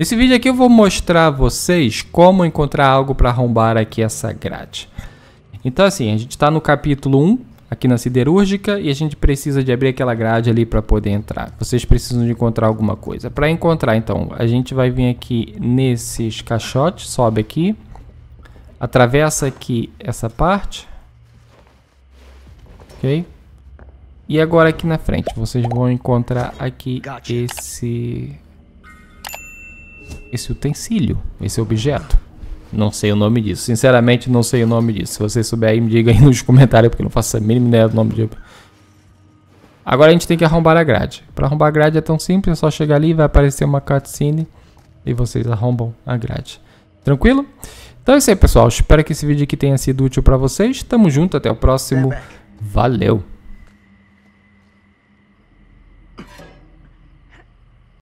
Nesse vídeo aqui eu vou mostrar a vocês como encontrar algo para arrombar aqui essa grade. Então assim, a gente está no capítulo 1, aqui na siderúrgica, e a gente precisa de abrir aquela grade ali para poder entrar. Vocês precisam de encontrar alguma coisa. Para encontrar, então, a gente vai vir aqui nesses caixotes, sobe aqui, atravessa aqui essa parte, ok? E agora aqui na frente, vocês vão encontrar aqui esse esse utensílio, esse objeto. Não sei o nome disso. Sinceramente, não sei o nome disso. Se você souber aí, me diga aí nos comentários, porque não faço a mínima ideia do nome de. Agora a gente tem que arrombar a grade. Para arrombar a grade é tão simples, é só chegar ali, vai aparecer uma cutscene e vocês arrombam a grade. Tranquilo? Então é isso aí, pessoal. Espero que esse vídeo aqui tenha sido útil para vocês. Tamo junto, até o próximo. Valeu!